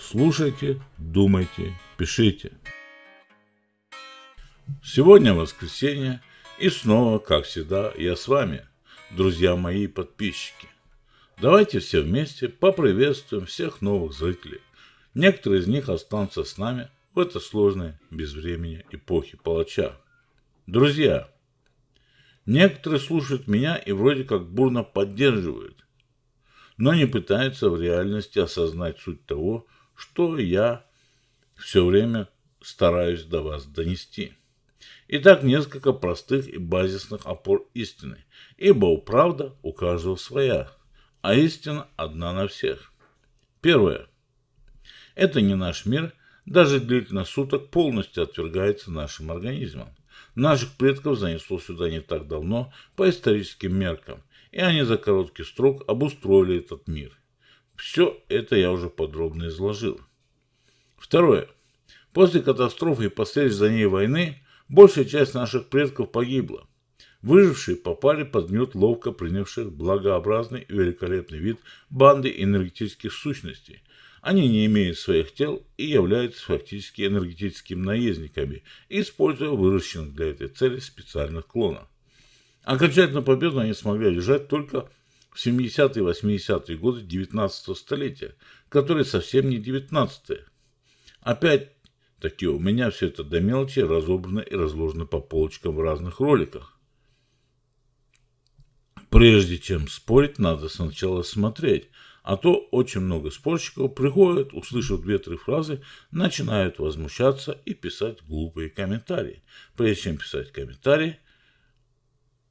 Слушайте, думайте, пишите. Сегодня воскресенье, и снова, как всегда, я с вами, друзья мои подписчики. Давайте все вместе поприветствуем всех новых зрителей. Некоторые из них останутся с нами в это сложное безвремени эпохи палача. Друзья, некоторые слушают меня и вроде как бурно поддерживают, но не пытаются в реальности осознать суть того, что я все время стараюсь до вас донести. Итак, несколько простых и базисных опор истины, ибо у правда у каждого своя, а истина одна на всех. Первое. Это не наш мир, даже длительность суток полностью отвергается нашим организмом. Наших предков занесло сюда не так давно по историческим меркам, и они за короткий срок обустроили этот мир – все это я уже подробно изложил. Второе. После катастрофы и последующей за ней войны большая часть наших предков погибла. Выжившие попали под гнет ловко принявших благообразный и великолепный вид банды энергетических сущностей. Они не имеют своих тел и являются фактически энергетическими наездниками, используя выращенных для этой цели специальных клонов. Окончательно победу они смогли одержать только в 70-е и 80-е годы 19 столетия, которые совсем не 19-е. Опять-таки у меня все это до мелочи разобрано и разложено по полочкам в разных роликах. Прежде чем спорить, надо сначала смотреть, а то очень много спорщиков приходят, услышав две-три фразы, начинают возмущаться и писать глупые комментарии. Прежде чем писать комментарии –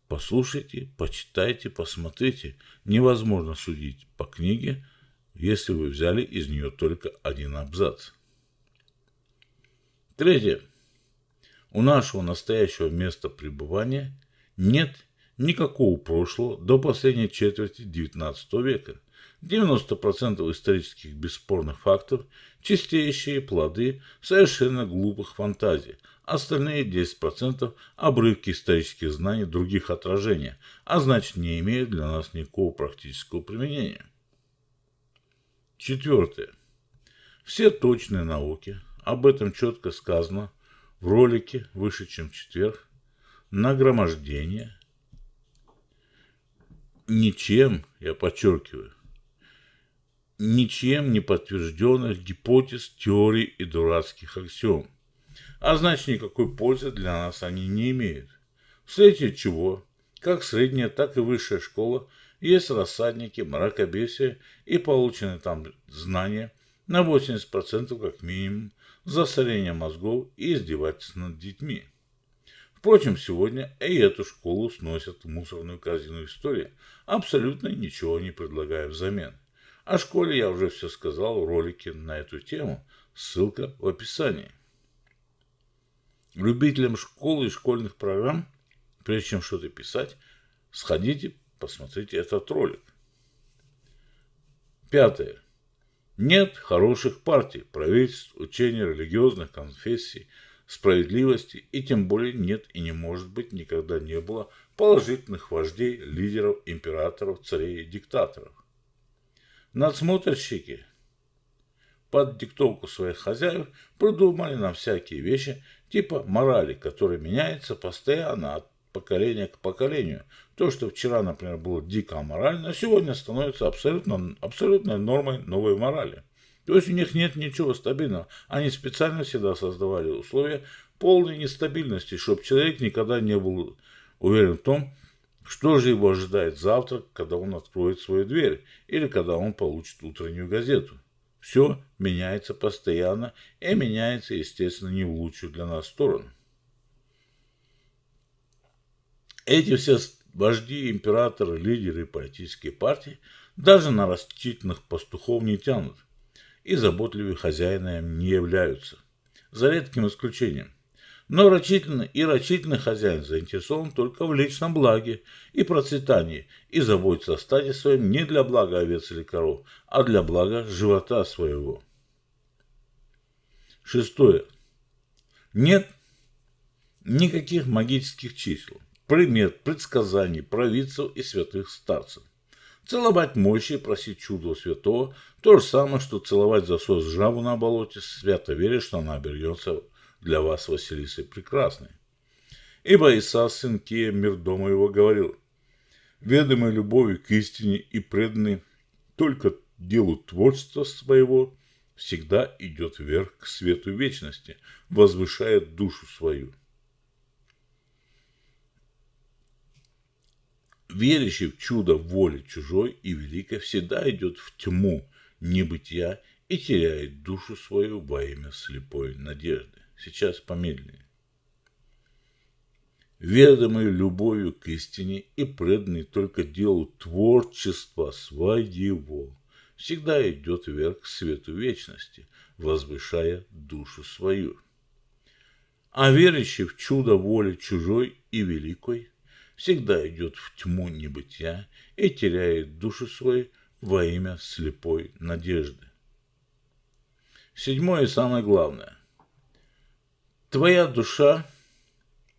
Послушайте, почитайте, посмотрите. Невозможно судить по книге, если вы взяли из нее только один абзац. Третье. У нашего настоящего места пребывания нет никакого прошлого до последней четверти XIX века. 90% исторических бесспорных фактов – чистейшие плоды совершенно глупых фантазий – остальные 10% – обрывки исторических знаний других отражений, а значит не имеют для нас никакого практического применения. Четвертое. Все точные науки, об этом четко сказано в ролике «Выше, чем четверг», нагромождение, ничем, я подчеркиваю, ничем не подтвержденных гипотез, теорий и дурацких аксиом а значит никакой пользы для нас они не имеют. Вследствие чего, как средняя, так и высшая школа, есть рассадники, мракобесия и полученные там знания на 80% как минимум засорение мозгов и издевательство над детьми. Впрочем, сегодня и эту школу сносят в мусорную корзину истории, абсолютно ничего не предлагая взамен. О школе я уже все сказал в ролике на эту тему, ссылка в описании любителям школы и школьных программ, прежде чем что-то писать, сходите, посмотрите этот ролик. Пятое. Нет хороших партий, правительств, учений, религиозных конфессий, справедливости, и тем более нет и не может быть никогда не было положительных вождей, лидеров, императоров, царей и диктаторов. Надсмотрщики под диктовку своих хозяев придумали нам всякие вещи – типа морали, которая меняется постоянно от поколения к поколению. То, что вчера, например, было дико аморально, сегодня становится абсолютно, абсолютной нормой новой морали. То есть у них нет ничего стабильного. Они специально всегда создавали условия полной нестабильности, чтобы человек никогда не был уверен в том, что же его ожидает завтра, когда он откроет свою дверь или когда он получит утреннюю газету. Все меняется постоянно и меняется, естественно, не в лучшую для нас сторону. Эти все вожди, императоры, лидеры и политические партии даже на растительных пастухов не тянут и заботливые хозяинами не являются, за редким исключением. Но рачительный и рачительный хозяин заинтересован только в личном благе и процветании и заботится о стаде своем не для блага овец или коров, а для блага живота своего. Шестое. Нет никаких магических чисел, примет, предсказаний, провидцев и святых старцев. Целовать мощи и просить чудо святого – то же самое, что целовать засос жабу на болоте, свято веря, что она обернется для вас, Василиса, прекрасны. Ибо Иса, сын Кия, мир дома его говорил, ведомый любовью к истине и преданный только делу творчества своего всегда идет вверх к свету вечности, возвышает душу свою. Верящий в чудо воли чужой и великой всегда идет в тьму небытия и теряет душу свою во имя слепой надежды сейчас помедленнее. Ведомый любовью к истине и преданный только делу творчества своего, всегда идет вверх к свету вечности, возвышая душу свою. А верующий в чудо воли чужой и великой всегда идет в тьму небытия и теряет душу свою во имя слепой надежды. Седьмое и самое главное. Твоя душа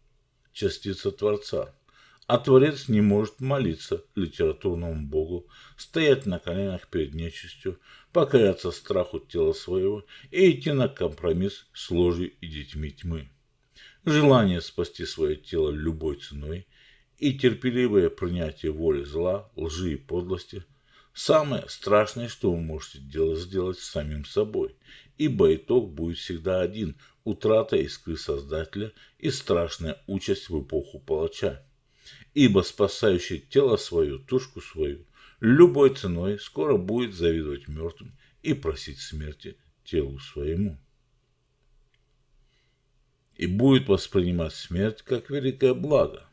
– частица Творца, а Творец не может молиться литературному Богу, стоять на коленях перед нечистью, покоряться страху тела своего и идти на компромисс с ложью и детьми тьмы. Желание спасти свое тело любой ценой и терпеливое принятие воли зла, лжи и подлости – Самое страшное, что вы можете делать, сделать с самим собой, ибо итог будет всегда один утрата искры Создателя и страшная участь в эпоху палача. Ибо спасающий тело свое, тушку свою, любой ценой скоро будет завидовать мертвым и просить смерти телу своему. И будет воспринимать смерть как великое благо.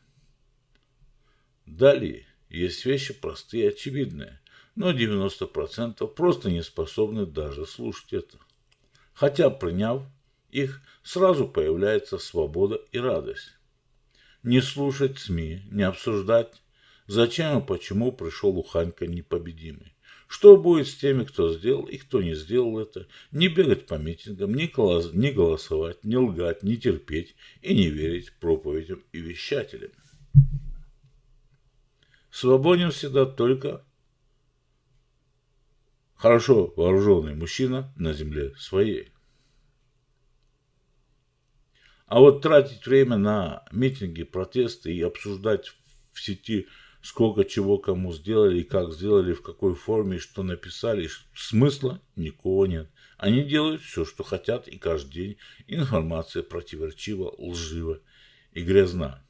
Далее есть вещи простые и очевидные, но 90% просто не способны даже слушать это. Хотя, приняв, их сразу появляется свобода и радость. Не слушать СМИ, не обсуждать, зачем и почему пришел Луханько непобедимый. Что будет с теми, кто сделал и кто не сделал это? Не бегать по митингам, не, голос, не голосовать, не лгать, не терпеть и не верить проповедям и вещателям. Свободен всегда только хорошо вооруженный мужчина на земле своей. А вот тратить время на митинги, протесты и обсуждать в сети, сколько чего кому сделали, как сделали, в какой форме, что написали, смысла никого нет. Они делают все, что хотят, и каждый день информация противоречива, лжива и грязна.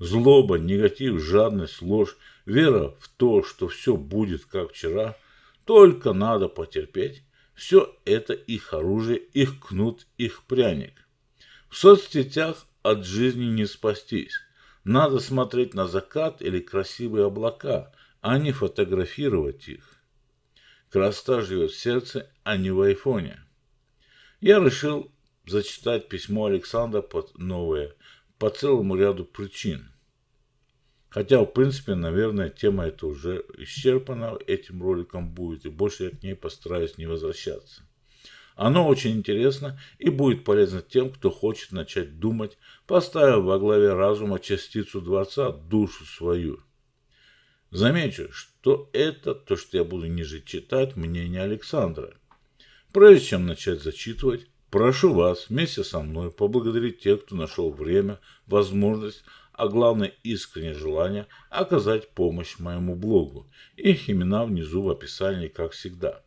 Злоба, негатив, жадность, ложь, вера в то, что все будет как вчера, только надо потерпеть. Все это их оружие, их кнут, их пряник. В соцсетях от жизни не спастись. Надо смотреть на закат или красивые облака, а не фотографировать их. Красота живет в сердце, а не в айфоне. Я решил зачитать письмо Александра под новое по целому ряду причин. Хотя, в принципе, наверное, тема эта уже исчерпана этим роликом будет, и больше я к ней постараюсь не возвращаться. Оно очень интересно и будет полезно тем, кто хочет начать думать, поставив во главе разума частицу Дворца, душу свою. Замечу, что это то, что я буду ниже читать, мнение Александра. Прежде чем начать зачитывать, прошу вас вместе со мной поблагодарить тех, кто нашел время, возможность, а главное искреннее желание оказать помощь моему блогу. Их имена внизу в описании, как всегда.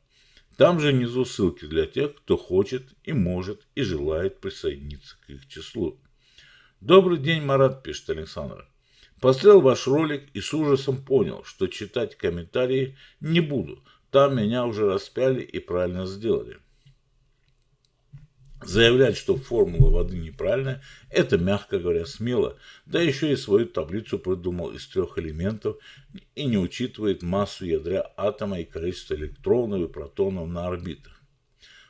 Там же внизу ссылки для тех, кто хочет и может и желает присоединиться к их числу. Добрый день, Марат, пишет Александр. Посмотрел ваш ролик и с ужасом понял, что читать комментарии не буду. Там меня уже распяли и правильно сделали. Заявлять, что формула воды неправильная, это, мягко говоря, смело, да еще и свою таблицу придумал из трех элементов и не учитывает массу ядра атома и количество электронов и протонов на орбитах.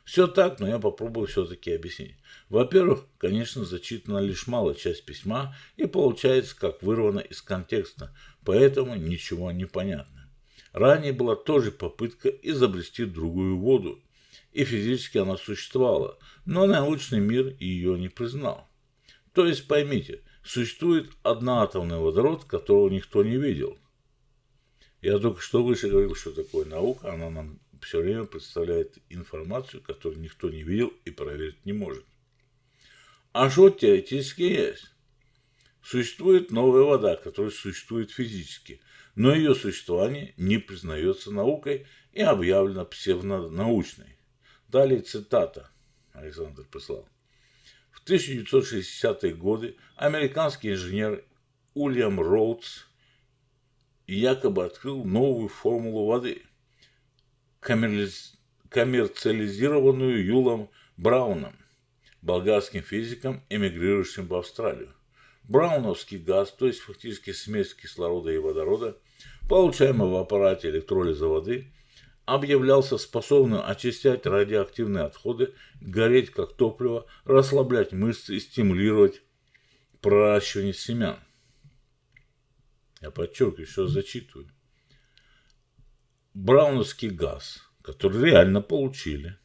Все так, но я попробую все-таки объяснить. Во-первых, конечно, зачитана лишь малая часть письма и получается как вырвано из контекста, поэтому ничего не понятно. Ранее была тоже попытка изобрести другую воду, и физически она существовала, но научный мир ее не признал. То есть поймите, существует одна водород, которого никто не видел. Я только что выше говорил, что такое наука, она нам все время представляет информацию, которую никто не видел и проверить не может. А что теоретически есть? Существует новая вода, которая существует физически, но ее существование не признается наукой и объявлено псевдонаучной. Далее цитата Александр послал: В 1960-е годы американский инженер Уильям Роудс якобы открыл новую формулу воды, коммерциализированную Юлом Брауном, болгарским физиком, эмигрирующим в Австралию. Брауновский газ, то есть фактически смесь кислорода и водорода, получаемый в аппарате электролиза воды, объявлялся способным очищать радиоактивные отходы, гореть как топливо, расслаблять мышцы и стимулировать проращивание семян. Я подчеркиваю, еще зачитываю. Брауновский газ, который реально получили,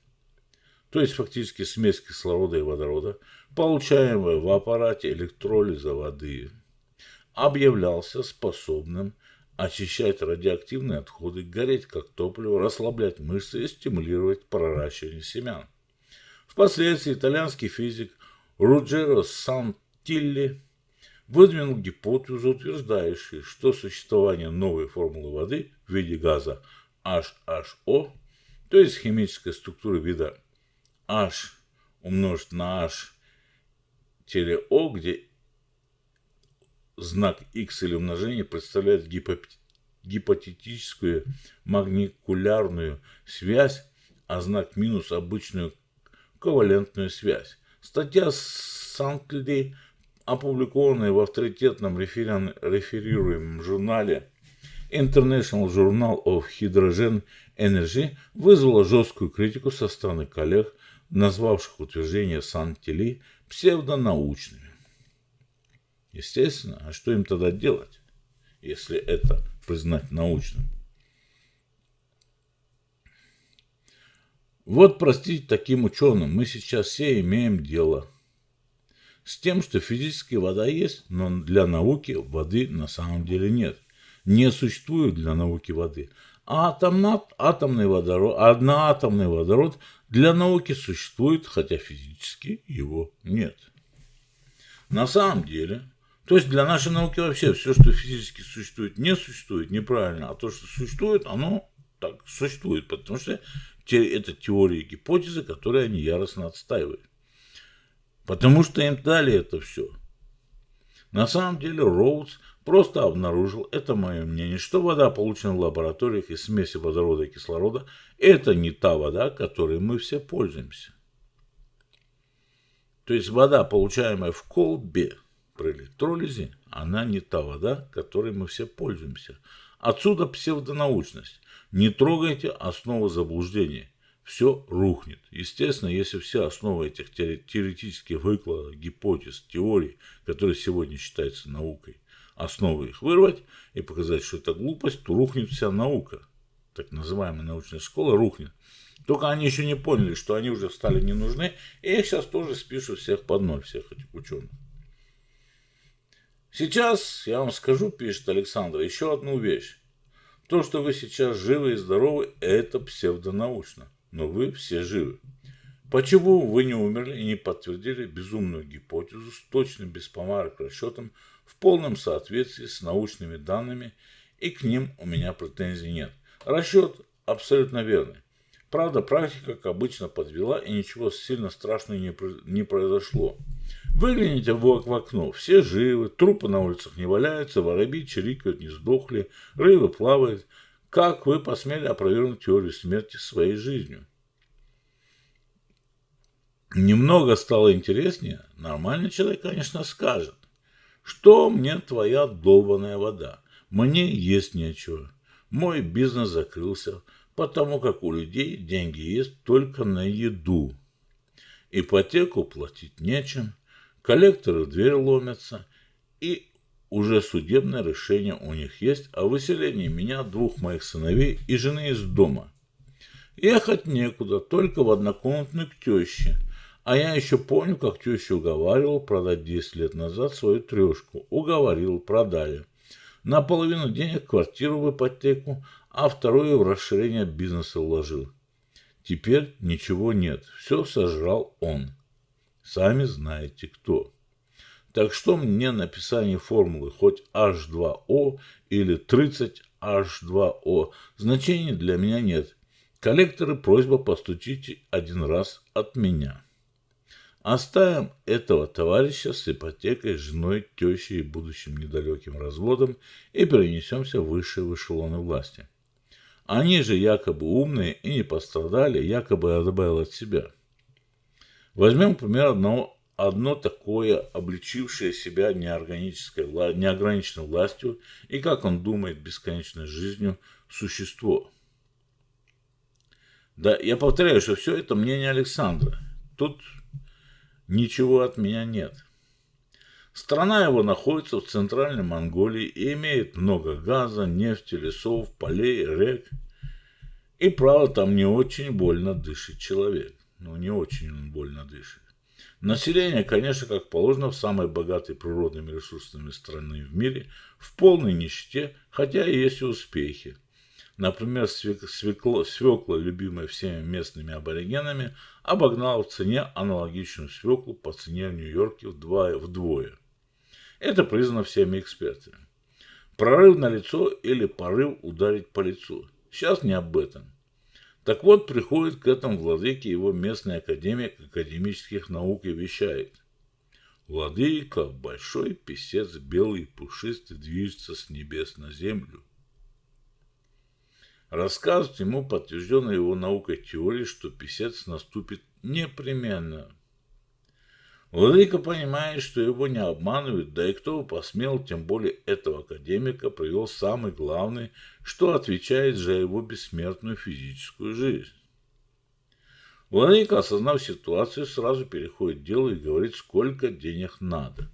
то есть фактически смесь кислорода и водорода, получаемая в аппарате электролиза воды, объявлялся способным очищать радиоактивные отходы, гореть как топливо, расслаблять мышцы и стимулировать проращивание семян. Впоследствии итальянский физик Руджеро Сантилли выдвинул гипотезу, утверждающую, что существование новой формулы воды в виде газа HHO, то есть химической структуры вида H умножить на H теле O, где знак x или умножение представляет гипотетическую магникулярную связь, а знак минус – обычную ковалентную связь. Статья Санкли, опубликованная в авторитетном реферируемом журнале International Journal of Hydrogen Energy, вызвала жесткую критику со стороны коллег, назвавших утверждения Сантели псевдонаучными. Естественно, а что им тогда делать, если это признать научным? Вот, простите, таким ученым мы сейчас все имеем дело. С тем, что физически вода есть, но для науки воды на самом деле нет. Не существует для науки воды. Атомно, атомный водород, одноатомный водород для науки существует, хотя физически его нет. На самом деле, то есть для нашей науки вообще все, что физически существует, не существует неправильно, а то, что существует, оно так существует, потому что те это теории и гипотезы, которые они яростно отстаивают. Потому что им дали это все. На самом деле Роудс просто обнаружил, это мое мнение, что вода, полученная в лабораториях из смеси водорода и кислорода, это не та вода, которой мы все пользуемся. То есть вода, получаемая в колбе – открыли. Троллизи – она не та вода, которой мы все пользуемся. Отсюда псевдонаучность. Не трогайте основы заблуждения. Все рухнет. Естественно, если все основы этих теоретических выкладок, гипотез, теорий, которые сегодня считаются наукой, основы их вырвать и показать, что это глупость, то рухнет вся наука. Так называемая научная школа рухнет. Только они еще не поняли, что они уже стали не нужны, и их сейчас тоже спишут всех под ноль, всех этих ученых. Сейчас я вам скажу, пишет Александр, еще одну вещь. То, что вы сейчас живы и здоровы, это псевдонаучно. Но вы все живы. Почему вы не умерли и не подтвердили безумную гипотезу с точным без помарок расчетом в полном соответствии с научными данными и к ним у меня претензий нет. Расчет абсолютно верный. Правда, практика, как обычно, подвела и ничего сильно страшного не произошло. Выгляните в окно, все живы, трупы на улицах не валяются, воробьи чирикают, не сдохли, рыбы плавают. Как вы посмели опровергнуть теорию смерти своей жизнью? Немного стало интереснее. Нормальный человек, конечно, скажет. Что мне твоя долбанная вода? Мне есть нечего. Мой бизнес закрылся, потому как у людей деньги есть только на еду. Ипотеку платить нечем, Коллекторы в дверь ломятся, и уже судебное решение у них есть о выселении меня, двух моих сыновей и жены из дома. Ехать некуда, только в однокомнатную к теще. А я еще помню, как теща уговаривал продать 10 лет назад свою трешку. Уговорил, продали. На половину денег квартиру в ипотеку, а вторую в расширение бизнеса вложил. Теперь ничего нет, все сожрал он. Сами знаете кто. Так что мне написание формулы хоть H2O или 30H2O значения для меня нет. Коллекторы просьба постучите один раз от меня. Оставим этого товарища с ипотекой, женой, тещей и будущим недалеким разводом и перенесемся выше в эшелоны власти. Они же якобы умные и не пострадали, якобы отбавил от себя. Возьмем, например, примеру, одно, одно такое обличившее себя неорганической, неограниченной властью и, как он думает, бесконечной жизнью существо. Да, я повторяю, что все это мнение Александра. Тут ничего от меня нет. Страна его находится в центральной Монголии и имеет много газа, нефти, лесов, полей, рек. И правда, там не очень больно дышит человек но не очень он больно дышит. Население, конечно, как положено, в самой богатой природными ресурсами страны в мире, в полной нищете, хотя и есть и успехи. Например, свекло, свекла, любимая всеми местными аборигенами, обогнала в цене аналогичную свеклу по цене в Нью-Йорке вдвое, вдвое. Это признано всеми экспертами. Прорыв на лицо или порыв ударить по лицу. Сейчас не об этом. Так вот, приходит к этому владыке его местный академик академических наук и вещает. Владыка, большой писец, белый пушистый, движется с небес на землю. Рассказывают ему подтвержденная его наукой теории, что писец наступит непременно – Владыка понимает, что его не обманывают, да и кто бы посмел, тем более этого академика, привел самый главный, что отвечает за его бессмертную физическую жизнь. Владыка, осознав ситуацию, сразу переходит к делу и говорит, сколько денег надо.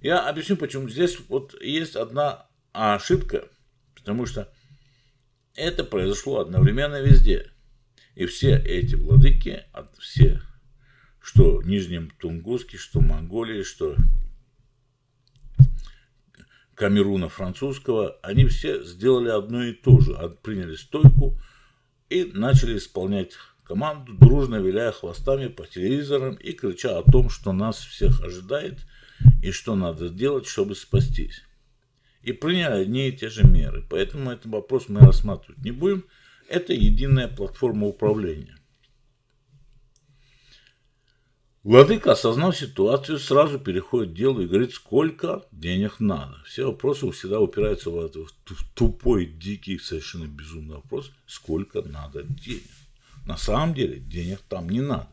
Я объясню, почему здесь вот есть одна ошибка, потому что это произошло одновременно везде. И все эти владыки, от всех что Нижнем Тунгуске, что Монголии, что Камеруна французского, они все сделали одно и то же. Приняли стойку и начали исполнять команду, дружно виляя хвостами по телевизорам и крича о том, что нас всех ожидает и что надо делать, чтобы спастись. И приняли одни и те же меры. Поэтому этот вопрос мы рассматривать не будем. Это единая платформа управления. Владыка, осознав ситуацию, сразу переходит к делу и говорит, сколько денег надо. Все вопросы всегда упираются в этот тупой, дикий, совершенно безумный вопрос, сколько надо денег. На самом деле денег там не надо.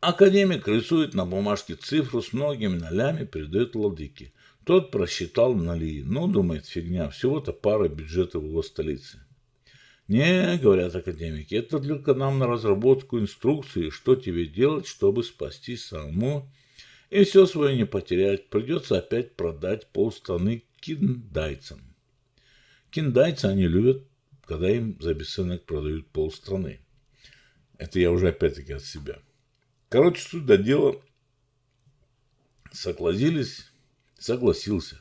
Академик рисует на бумажке цифру с многими нолями, передает владыке. Тот просчитал ноли. Ну, думает, фигня, всего-то пара бюджета в его столице. «Не, — говорят академики, — это только нам на разработку инструкции, что тебе делать, чтобы спасти саму, и все свое не потерять, придется опять продать полстраны киндайцам». Киндайцы они любят, когда им за бесценок продают полстраны. Это я уже опять-таки от себя. Короче, суть до дела. Согласились, согласился.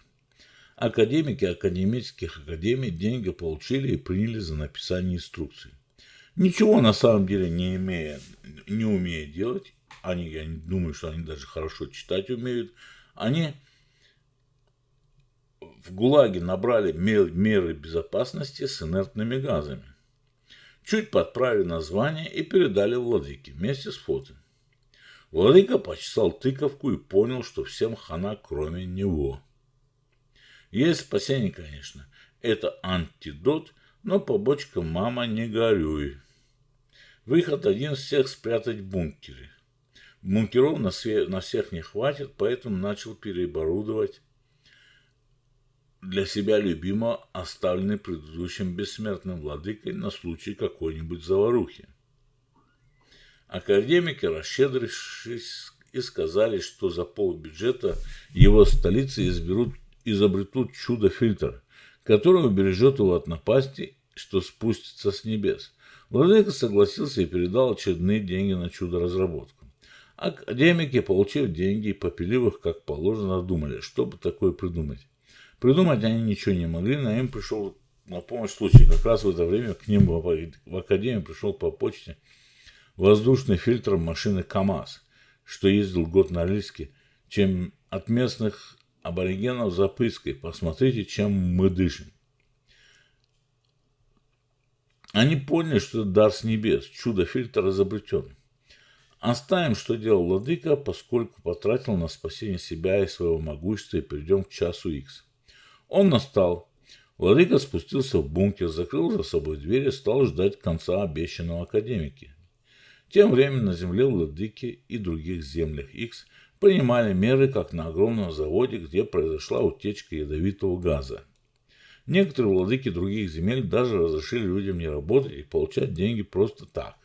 Академики академических академий деньги получили и приняли за написание инструкций. Ничего на самом деле не имея, не умея делать, они, я не думаю, что они даже хорошо читать умеют, они в ГУЛАГе набрали меры безопасности с инертными газами. Чуть подправили название и передали Владике вместе с фото. Владыка почесал тыковку и понял, что всем хана, кроме него – есть спасение, конечно. Это антидот, но побочка «Мама, не горюй». Выход один из всех спрятать в бункере. Бункеров на, све- на всех не хватит, поэтому начал переоборудовать для себя любимого оставленный предыдущим бессмертным владыкой на случай какой-нибудь заварухи. Академики, расщедрились и сказали, что за полбюджета его столицы изберут изобретут чудо-фильтр, который убережет его от напасти, что спустится с небес. Владыка согласился и передал очередные деньги на чудо-разработку. Академики, получив деньги, попилив их, как положено, думали, что бы такое придумать. Придумать они ничего не могли, но им пришел на помощь случай. Как раз в это время к ним в академию пришел по почте воздушный фильтр машины КАМАЗ, что ездил год на Рильске, чем от местных аборигенов запыской. Посмотрите, чем мы дышим. Они поняли, что это дар с небес, чудо-фильтр изобретен. Оставим, что делал владыка, поскольку потратил на спасение себя и своего могущества, и перейдем к часу Х. Он настал. Владыка спустился в бункер, закрыл за собой дверь и стал ждать конца обещанного академики. Тем временем на земле владыки и других землях X принимали меры, как на огромном заводе, где произошла утечка ядовитого газа. Некоторые владыки других земель даже разрешили людям не работать и получать деньги просто так.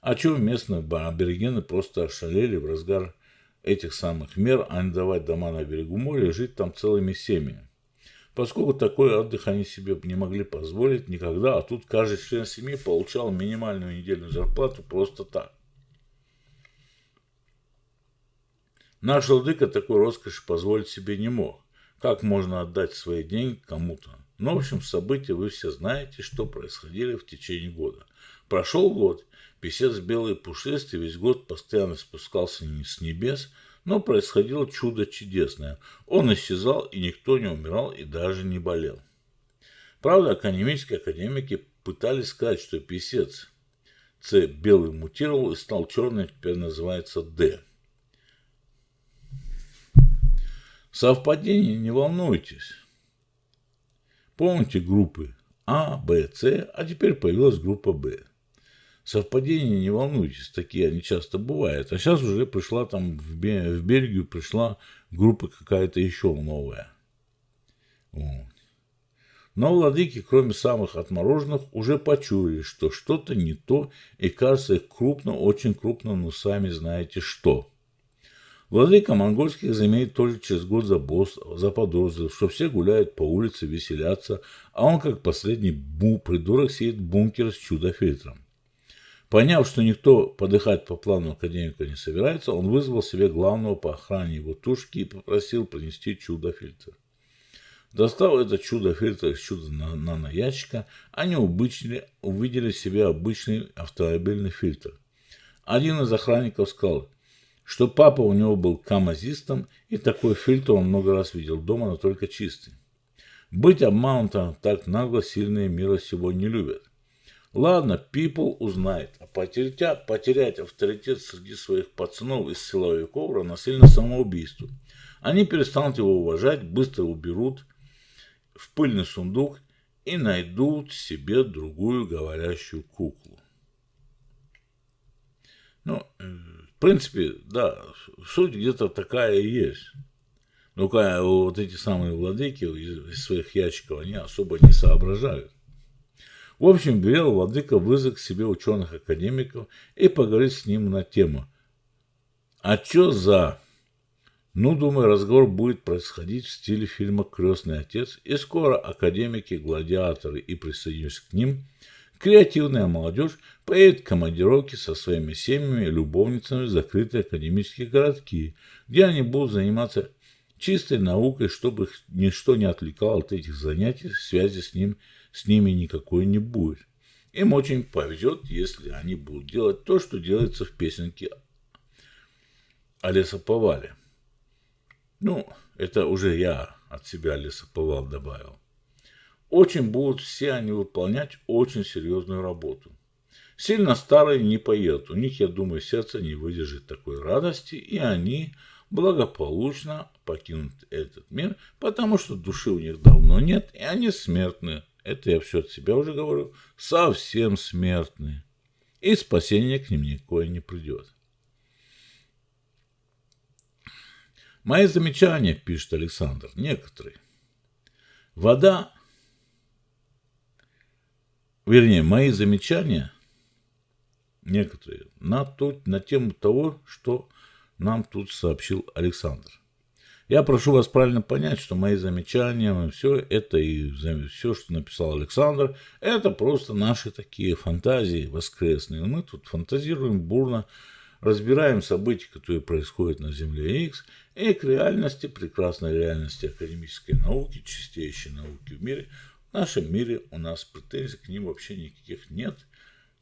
О чем местные аборигены просто ошалели в разгар этих самых мер, а не давать дома на берегу моря и жить там целыми семьями. Поскольку такой отдых они себе не могли позволить никогда, а тут каждый член семьи получал минимальную недельную зарплату просто так. Наш владыка такой роскоши позволить себе не мог. Как можно отдать свои деньги кому-то? Ну, в общем, события вы все знаете, что происходили в течение года. Прошел год, писец белый пушистый весь год постоянно спускался не с небес, но происходило чудо чудесное. Он исчезал, и никто не умирал и даже не болел. Правда, академические академики пытались сказать, что писец С белый мутировал и стал черный, теперь называется Д. Совпадение, не волнуйтесь. Помните группы А, Б, С, а теперь появилась группа Б. Совпадение, не волнуйтесь, такие они часто бывают. А сейчас уже пришла там в, в Бельгию, пришла группа какая-то еще новая. Вот. Но владыки, кроме самых отмороженных, уже почуяли, что что-то не то, и кажется их крупно, очень крупно, но сами знаете что. Владыка монгольских заметит только через год за босс заподозрил, что все гуляют по улице, веселятся, а он, как последний бу придурок, сидит в бункер с чудо-фильтром. Поняв, что никто подыхать по плану академика не собирается, он вызвал себе главного по охране его тушки и попросил принести чудо-фильтр. Достал это чудо-фильтр из чудо-наноящика, они обычные, увидели себе обычный автомобильный фильтр. Один из охранников сказал, что папа у него был камазистом, и такой фильтр он много раз видел дома, но только чистый. Быть обманутым так нагло сильные мира сего не любят. Ладно, People узнает, а потерять, потерять авторитет среди своих пацанов из силовой ковра равносильно самоубийству. Они перестанут его уважать, быстро уберут в пыльный сундук и найдут себе другую говорящую куклу. Ну, э, в принципе, да, суть где-то такая и есть. Ну, а вот эти самые владыки из своих ящиков, они особо не соображают. В общем, велел владыка вызвать к себе ученых-академиков и поговорить с ним на тему. А чё за... Ну, думаю, разговор будет происходить в стиле фильма «Крестный отец», и скоро академики, гладиаторы и присоединюсь к ним – Креативная молодежь поедет в командировки со своими семьями и любовницами в закрытые академические городки, где они будут заниматься чистой наукой, чтобы их ничто не отвлекало от этих занятий, связи с, ним, с ними никакой не будет. Им очень повезет, если они будут делать то, что делается в песенке Олеса Повале. Ну, это уже я от себя Олеса Повал добавил. Очень будут все они выполнять очень серьезную работу. Сильно старые не поедут, у них, я думаю, сердце не выдержит такой радости, и они благополучно покинут этот мир, потому что души у них давно нет, и они смертны. Это я все от себя уже говорю, совсем смертные. И спасение к ним никакое не придет. Мои замечания, пишет Александр, некоторые. Вода вернее, мои замечания, некоторые, на, ту, на тему того, что нам тут сообщил Александр. Я прошу вас правильно понять, что мои замечания, все это и все, что написал Александр, это просто наши такие фантазии воскресные. Мы тут фантазируем бурно, разбираем события, которые происходят на Земле X, и к реальности, прекрасной реальности академической науки, чистейшей науки в мире – в нашем мире у нас претензий к ним вообще никаких нет,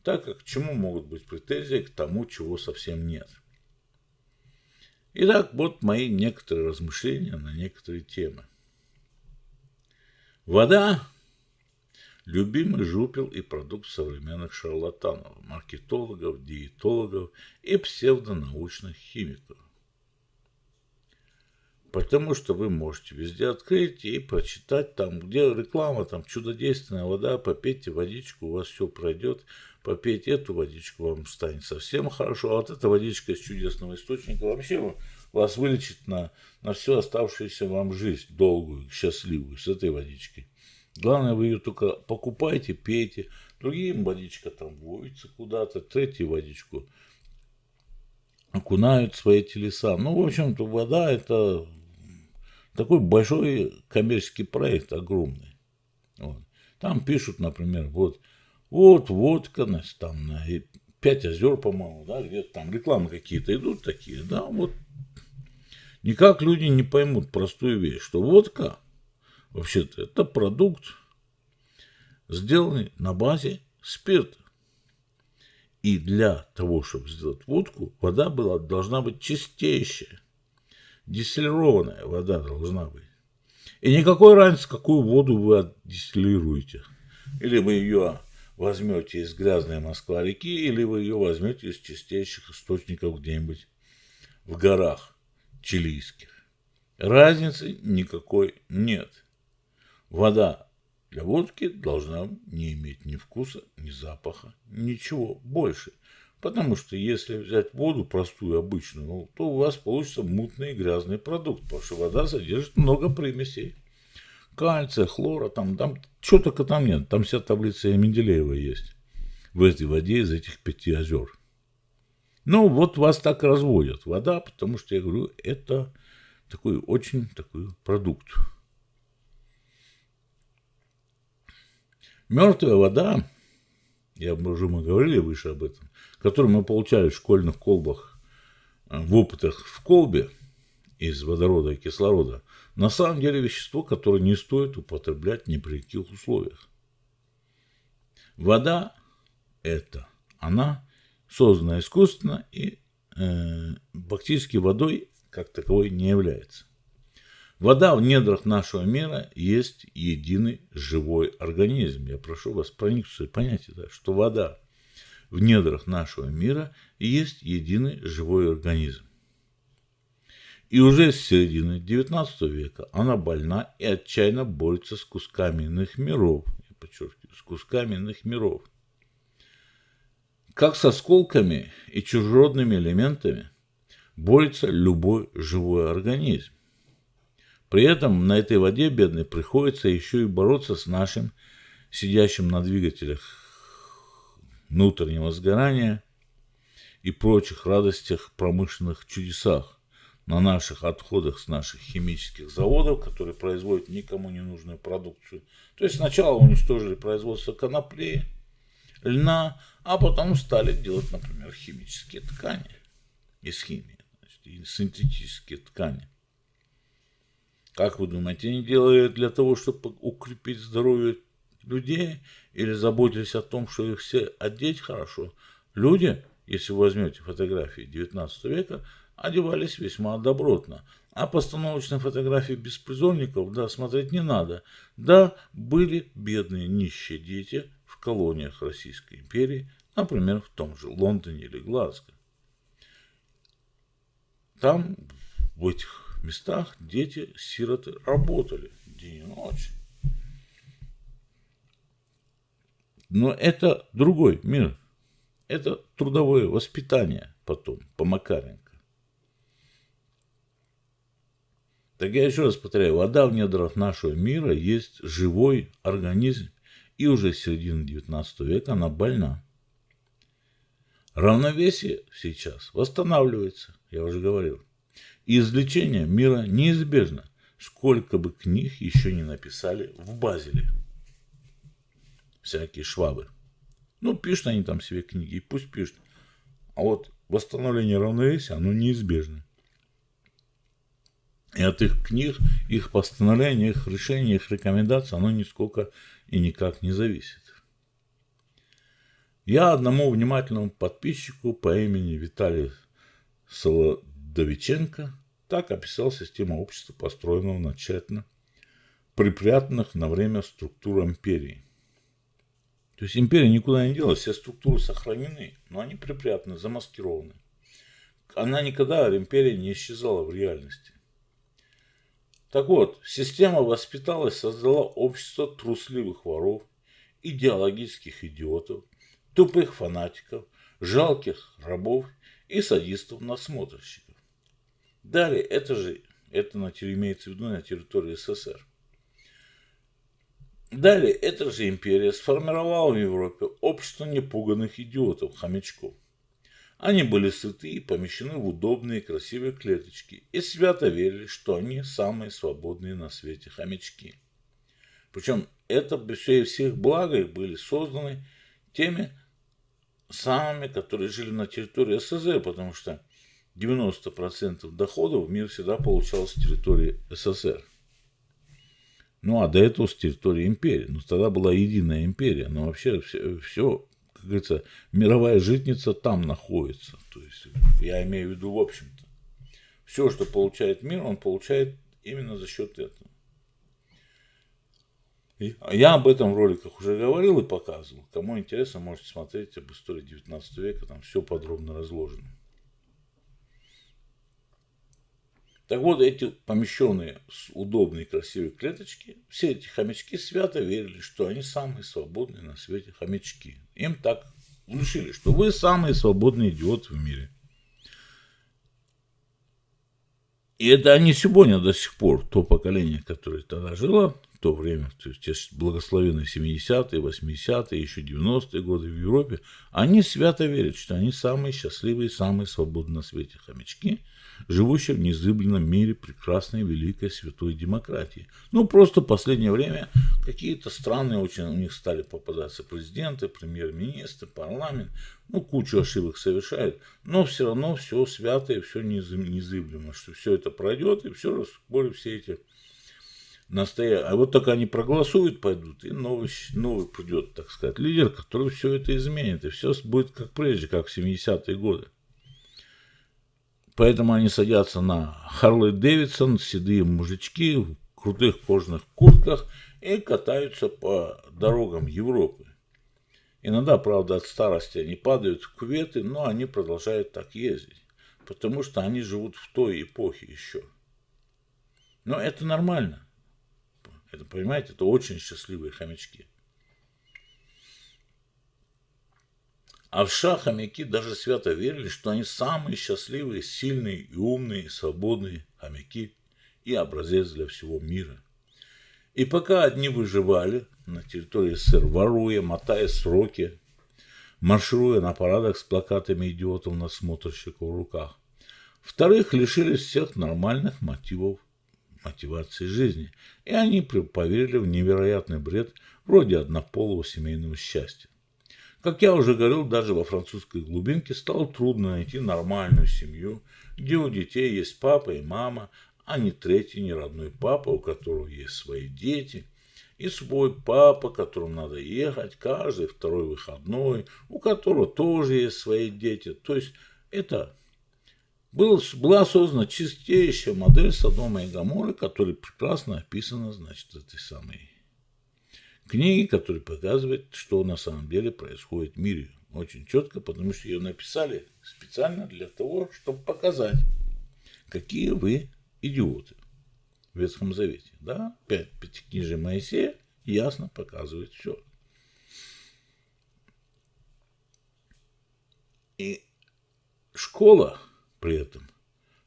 так как к чему могут быть претензии к тому, чего совсем нет. Итак, вот мои некоторые размышления на некоторые темы. Вода – любимый жупел и продукт современных шарлатанов, маркетологов, диетологов и псевдонаучных химиков – Потому что вы можете везде открыть и прочитать там, где реклама, там чудодейственная вода, попейте водичку, у вас все пройдет. Попейте эту водичку, вам станет совсем хорошо. А вот эта водичка из чудесного источника вообще вас вылечит на, на всю оставшуюся вам жизнь, долгую, счастливую, с этой водичкой. Главное, вы ее только покупайте, пейте. Другие водичка там водится куда-то, третью водичку окунают свои телеса. Ну, в общем-то, вода – это такой большой коммерческий проект, огромный. Вот. Там пишут, например, вот, вот водка, значит, там на пять озер, по-моему, да, где-то там рекламы какие-то идут такие, да, вот. Никак люди не поймут простую вещь, что водка, вообще-то, это продукт, сделанный на базе спирта. И для того, чтобы сделать водку, вода была, должна быть чистейшая. Дистиллированная вода должна быть. И никакой разницы, какую воду вы отдистиллируете. Или вы ее возьмете из грязной Москва-реки, или вы ее возьмете из чистейших источников где-нибудь в горах чилийских. Разницы никакой нет. Вода для водки должна не иметь ни вкуса, ни запаха, ничего больше – Потому что если взять воду простую, обычную, ну, то у вас получится мутный и грязный продукт, потому что вода содержит много примесей. Кальция, хлора, там, там, что только там нет. Там вся таблица Менделеева есть в этой воде из этих пяти озер. Ну, вот вас так разводят вода, потому что, я говорю, это такой очень такой продукт. Мертвая вода, я уже мы говорили выше об этом, которые мы получали в школьных колбах, э, в опытах в колбе из водорода и кислорода, на самом деле вещество, которое не стоит употреблять ни при каких условиях. Вода – это она создана искусственно и э, фактически водой как таковой не является. Вода в недрах нашего мира есть единый живой организм. Я прошу вас проникнуться и понять это, что вода в недрах нашего мира есть единый живой организм. И уже с середины XIX века она больна и отчаянно борется с кусками иных миров, я подчеркиваю, с кусками иных миров, как с осколками и чужеродными элементами борется любой живой организм. При этом на этой воде бедной приходится еще и бороться с нашим сидящим на двигателях внутреннего сгорания и прочих радостях промышленных чудесах на наших отходах с наших химических заводов, которые производят никому не нужную продукцию. То есть сначала уничтожили производство конопли, льна, а потом стали делать, например, химические ткани из химии, значит, и синтетические ткани. Как вы думаете, они делают для того, чтобы укрепить здоровье людей или заботились о том, что их все одеть хорошо, люди, если вы возьмете фотографии XIX века, одевались весьма добротно. А постановочные фотографии беспризорников, да, смотреть не надо. Да, были бедные нищие дети в колониях Российской империи, например, в том же Лондоне или Глазго. Там, в этих местах, дети-сироты работали день и ночь. Но это другой мир. Это трудовое воспитание потом по Макаренко. Так я еще раз повторяю, вода в недрах нашего мира есть живой организм, и уже с середины 19 века она больна. Равновесие сейчас восстанавливается, я уже говорил. И извлечение мира неизбежно, сколько бы книг еще не написали в Базеле всякие швабы. Ну, пишут они там себе книги, и пусть пишут. А вот восстановление равновесия, оно неизбежно. И от их книг, их постановлений, их решений, их рекомендаций оно нисколько и никак не зависит. Я одному внимательному подписчику по имени Виталий Солодовиченко так описал систему общества, построенного на тщательно припрятанных на время структур империи – то есть империя никуда не делась, все структуры сохранены, но они припрятаны, замаскированы. Она никогда, империя не исчезала в реальности. Так вот, система воспиталась, создала общество трусливых воров, идеологических идиотов, тупых фанатиков, жалких рабов и садистов-насмотрщиков. Далее, это же, это имеется в виду на территории СССР. Далее эта же империя сформировала в Европе общество непуганных идиотов-хомячков. Они были сыты и помещены в удобные красивые клеточки и свято верили, что они самые свободные на свете хомячки. Причем это все и всех благ, их были созданы теми самыми, которые жили на территории СССР, потому что 90% доходов в мир всегда получалось с территории СССР. Ну, а до этого с территории империи. Ну, тогда была единая империя, но вообще все, все как говорится, мировая житница там находится. То есть, я имею в виду, в общем-то, все, что получает мир, он получает именно за счет этого. я об этом в роликах уже говорил и показывал. Кому интересно, можете смотреть об истории 19 века, там все подробно разложено. Так вот, эти помещенные с удобные красивые клеточки, все эти хомячки свято верили, что они самые свободные на свете хомячки. Им так внушили, что вы самый свободный идиот в мире. И это они сегодня до сих пор, то поколение, которое тогда жило, в то время, то есть те благословенные 70-е, 80-е, еще 90-е годы в Европе, они свято верят, что они самые счастливые, самые свободные на свете хомячки – живущая в незыблемом мире прекрасной великой святой демократии. Ну, просто в последнее время какие-то странные очень у них стали попадаться президенты, премьер-министры, парламент. Ну, кучу ошибок совершают, но все равно все святое, все незыблемо, что все это пройдет, и все, более все эти настоя. А вот так они проголосуют, пойдут, и новый, новый придет, так сказать, лидер, который все это изменит, и все будет как прежде, как в 70-е годы. Поэтому они садятся на Харлей Дэвидсон, седые мужички в крутых кожных куртках и катаются по дорогам Европы. Иногда, правда, от старости они падают в кюветы, но они продолжают так ездить, потому что они живут в той эпохе еще. Но это нормально. Это, понимаете, это очень счастливые хомячки. А в шах хомяки даже свято верили, что они самые счастливые, сильные и умные, и свободные хомяки и образец для всего мира. И пока одни выживали на территории СССР, воруя, мотая сроки, маршируя на парадах с плакатами идиотов-насмотрщиков в руках, вторых лишились всех нормальных мотивов мотивации жизни, и они поверили в невероятный бред вроде однополого семейного счастья. Как я уже говорил, даже во французской глубинке стало трудно найти нормальную семью, где у детей есть папа и мама, а не третий неродной папа, у которого есть свои дети, и свой папа, которому надо ехать каждый второй выходной, у которого тоже есть свои дети. То есть это был, была создана чистейшая модель Содома и Гаморы, которая прекрасно описана, значит, этой самой книги, которая показывает, что на самом деле происходит в мире. Очень четко, потому что ее написали специально для того, чтобы показать, какие вы идиоты в Ветхом Завете. Да? Пять пятикнижий Моисея ясно показывает все. И школа при этом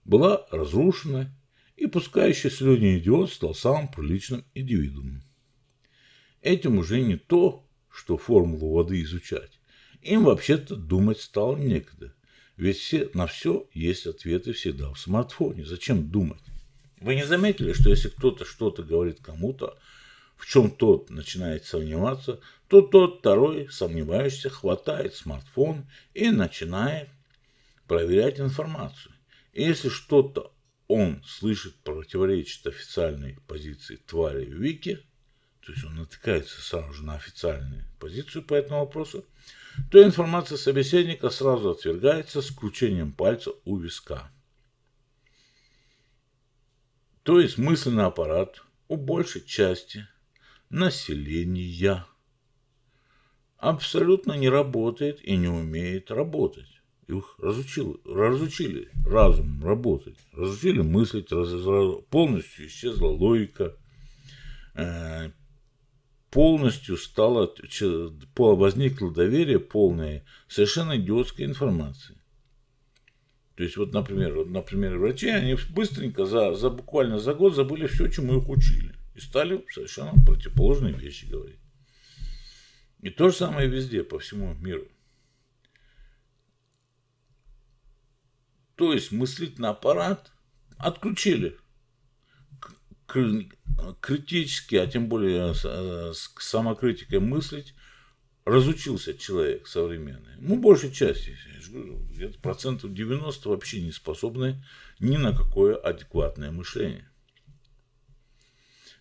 была разрушена, и пускающий слюни идиот стал самым приличным индивидуумом. Этим уже не то, что формулу воды изучать. Им вообще-то думать стало некогда. Ведь все, на все есть ответы всегда в смартфоне. Зачем думать? Вы не заметили, что если кто-то что-то говорит кому-то, в чем тот начинает сомневаться, то тот второй, сомневающийся, хватает смартфон и начинает проверять информацию. И если что-то он слышит противоречит официальной позиции твари Вики – то есть он натыкается сразу же на официальную позицию по этому вопросу, то информация собеседника сразу отвергается с кручением пальца у виска. То есть мысленный аппарат у большей части населения абсолютно не работает и не умеет работать. Их разучил, разучили разум работать, разучили мыслить, раз, раз, полностью исчезла логика, э, полностью стало, возникло доверие полное совершенно идиотской информации. То есть, вот, например, например, врачи, они быстренько, за, за буквально за год забыли все, чему их учили. И стали совершенно противоположные вещи говорить. И то же самое везде, по всему миру. То есть мыслительный аппарат отключили – критически, а тем более э, с э, самокритикой мыслить, разучился человек современный. Ну, большей части, где-то процентов 90 вообще не способны ни на какое адекватное мышление.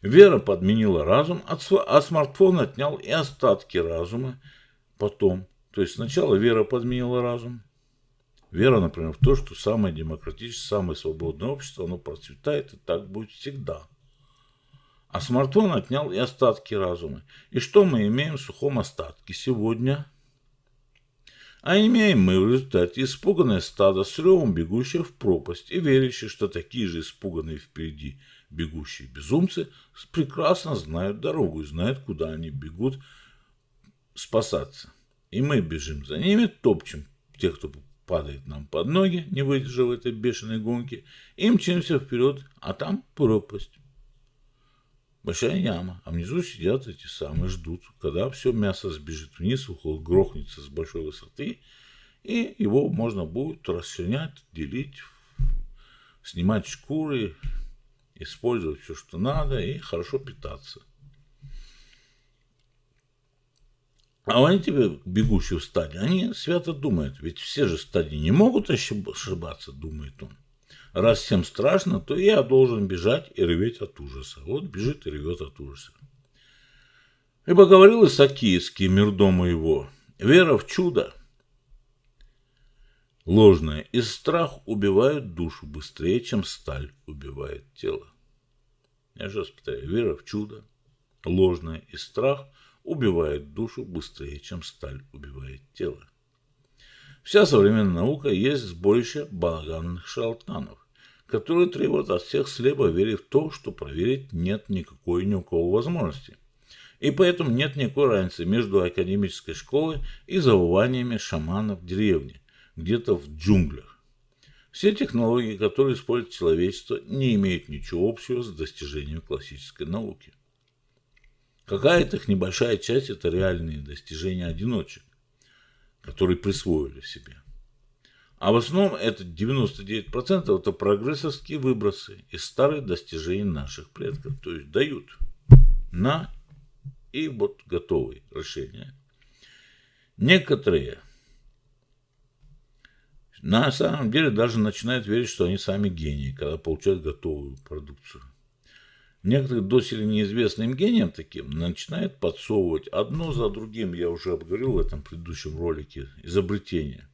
Вера подменила разум, а смартфон отнял и остатки разума потом. То есть сначала вера подменила разум. Вера, например, в то, что самое демократическое, самое свободное общество, оно процветает и так будет всегда – а смартфон отнял и остатки разума. И что мы имеем в сухом остатке сегодня? А имеем мы в результате испуганное стадо с ревом бегущее в пропасть и верящее, что такие же испуганные впереди бегущие безумцы прекрасно знают дорогу и знают, куда они бегут спасаться. И мы бежим за ними, топчем тех, кто падает нам под ноги, не выдержав этой бешеной гонки, и мчимся вперед, а там пропасть большая яма, а внизу сидят эти самые, ждут, когда все мясо сбежит вниз, грохнется с большой высоты, и его можно будет расчленять, делить, снимать шкуры, использовать все, что надо, и хорошо питаться. А они тебе, бегущие в стадии, они свято думают, ведь все же стадии не могут ошибаться, думает он раз всем страшно, то я должен бежать и реветь от ужаса. Вот бежит и ревет от ужаса. Ибо говорил Исакиевский, мир дома его, вера в чудо, ложное, и страх убивает душу быстрее, чем сталь убивает тело. Я же раз повторяю, вера в чудо, ложное, и страх убивает душу быстрее, чем сталь убивает тело. Вся современная наука есть сборище балаганных шалтанов которые требуют от всех слепо верить в то, что проверить нет никакой ни у кого возможности. И поэтому нет никакой разницы между академической школой и завываниями шаманов в деревне, где-то в джунглях. Все технологии, которые использует человечество, не имеют ничего общего с достижением классической науки. Какая-то их небольшая часть – это реальные достижения одиночек, которые присвоили себе. А в основном это 99% это прогрессорские выбросы из старых достижений наших предков. То есть дают на и вот готовые решения. Некоторые на самом деле даже начинают верить, что они сами гении, когда получают готовую продукцию. Некоторые сих неизвестным гением таким начинают подсовывать одно за другим, я уже обговорил в этом предыдущем ролике, изобретение –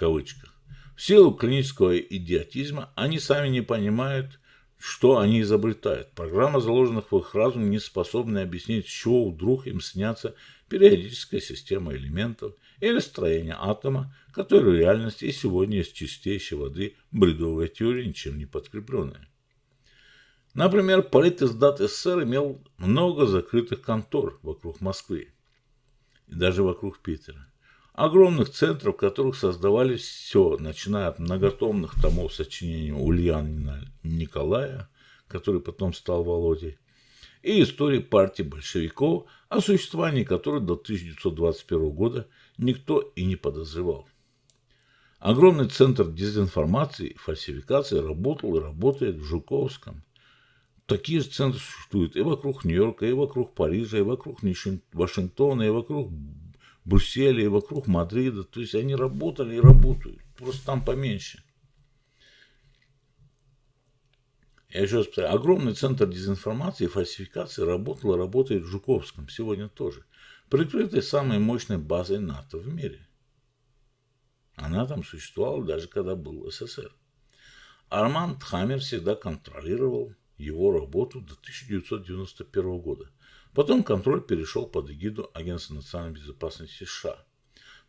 кавычках. В силу клинического идиотизма они сами не понимают, что они изобретают. Программа заложенных в их разум не способна объяснить, с чего вдруг им снятся периодическая система элементов или строение атома, который в реальности и сегодня из чистейшей воды бредовая теория, ничем не подкрепленная. Например, политиздат СССР имел много закрытых контор вокруг Москвы и даже вокруг Питера огромных центров, в которых создавали все, начиная от многотомных томов сочинений Ульяна Николая, который потом стал Володей, и истории партии большевиков, о существовании которой до 1921 года никто и не подозревал. Огромный центр дезинформации и фальсификации работал и работает в Жуковском. Такие же центры существуют и вокруг Нью-Йорка, и вокруг Парижа, и вокруг Вашингтона, и вокруг Брюсселе, вокруг Мадрида. То есть они работали и работают. Просто там поменьше. Я еще раз повторяю, огромный центр дезинформации и фальсификации работал и работает в Жуковском сегодня тоже, прикрытый самой мощной базой НАТО в мире. Она там существовала даже когда был СССР. Арман Тхамер всегда контролировал его работу до 1991 года. Потом контроль перешел под эгиду Агентства национальной безопасности США.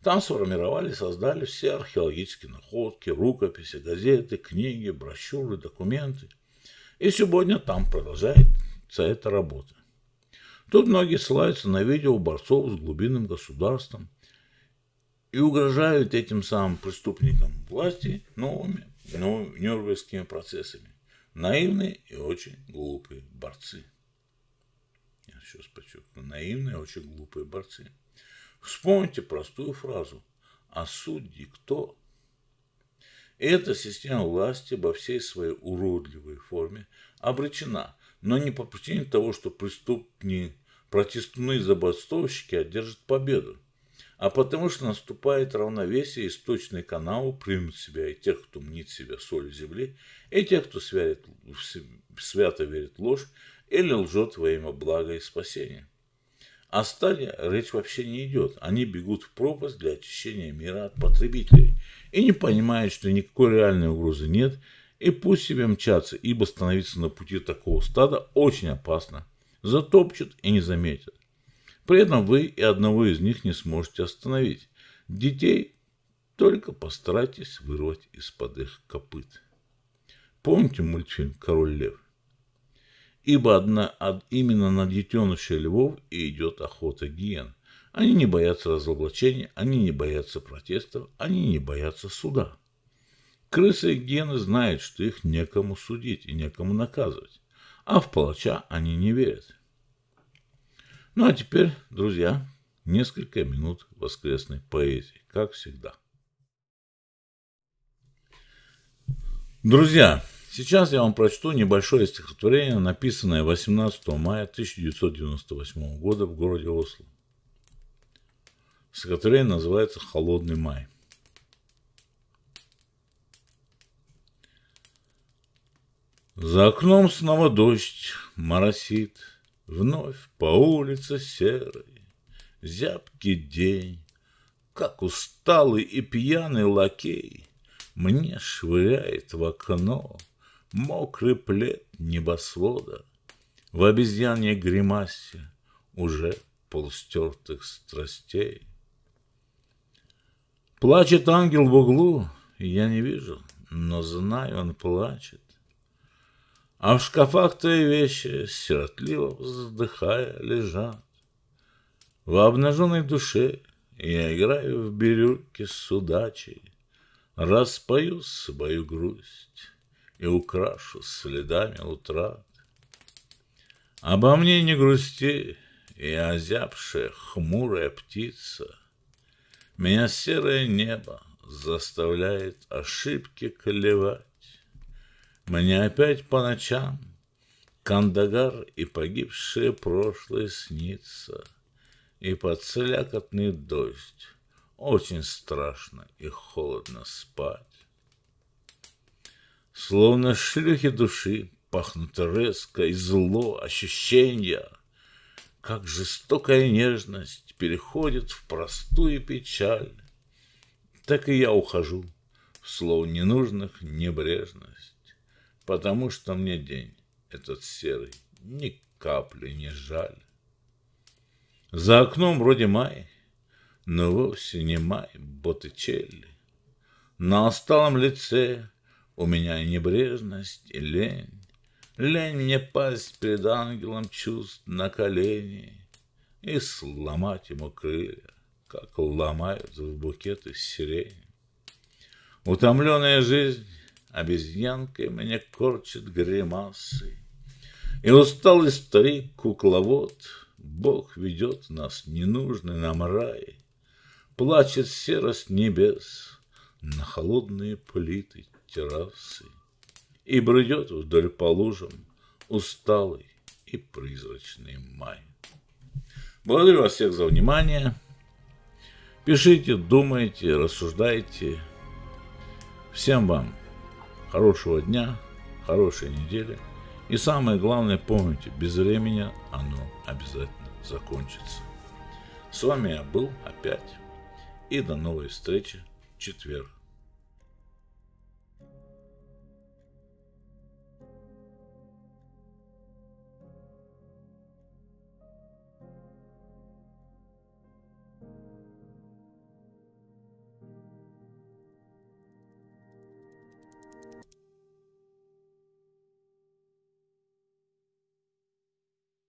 Там сформировали и создали все археологические находки, рукописи, газеты, книги, брошюры, документы. И сегодня там продолжается эта работа. Тут многие ссылаются на видео борцов с глубинным государством и угрожают этим самым преступникам власти новыми, новыми ну, нюрнбергскими процессами. Наивные и очень глупые борцы еще раз подчеркну, наивные, очень глупые борцы. Вспомните простую фразу «А судьи кто?» Эта система власти во всей своей уродливой форме обречена, но не по причине того, что преступные протестные забастовщики одержат победу, а потому что наступает равновесие, и сточный канал примут себя и тех, кто мнит себя соль земли, и тех, кто свято верит ложь, или лжет во имя блага и спасения. О стаде речь вообще не идет. Они бегут в пропасть для очищения мира от потребителей и не понимают, что никакой реальной угрозы нет, и пусть себе мчатся, ибо становиться на пути такого стада очень опасно. Затопчут и не заметят. При этом вы и одного из них не сможете остановить. Детей только постарайтесь вырвать из-под их копыт. Помните мультфильм «Король лев»? ибо одна, именно на детенышей львов и идет охота гиен. Они не боятся разоблачения, они не боятся протестов, они не боятся суда. Крысы и гиены знают, что их некому судить и некому наказывать, а в палача они не верят. Ну а теперь, друзья, несколько минут воскресной поэзии, как всегда. Друзья, Сейчас я вам прочту небольшое стихотворение, написанное 18 мая 1998 года в городе Осло. Стихотворение называется «Холодный май». За окном снова дождь моросит, Вновь по улице серый, зябкий день, Как усталый и пьяный лакей Мне швыряет в окно — мокрый плед небосвода В обезьянье гримасе уже полстертых страстей. Плачет ангел в углу, я не вижу, но знаю, он плачет. А в шкафах твои вещи, сиротливо вздыхая, лежат. В обнаженной душе я играю в бирюльки с удачей, Распою свою грусть и украшу следами утрат. Обо мне не грусти, и озябшая хмурая птица. Меня серое небо заставляет ошибки колевать. Мне опять по ночам Кандагар и погибшие прошлое снится, И под дождь Очень страшно и холодно спать. Словно шлюхи души пахнут резко и зло ощущения, как жестокая нежность переходит в простую печаль. Так и я ухожу в слово ненужных небрежность, потому что мне день этот серый ни капли не жаль. За окном вроде май, но вовсе не май Боттичелли. На осталом лице у меня и небрежность, и лень. Лень мне пасть перед ангелом чувств на колени И сломать ему крылья, как ломают в букеты сирени. Утомленная жизнь обезьянкой мне корчит гримасы, И усталый старик-кукловод, Бог ведет нас ненужный нам рай, Плачет серость небес на холодные плиты террасы и бредет вдоль по лужам усталый и призрачный май. Благодарю вас всех за внимание. Пишите, думайте, рассуждайте. Всем вам хорошего дня, хорошей недели. И самое главное, помните, без времени оно обязательно закончится. С вами я был опять. И до новой встречи в четверг.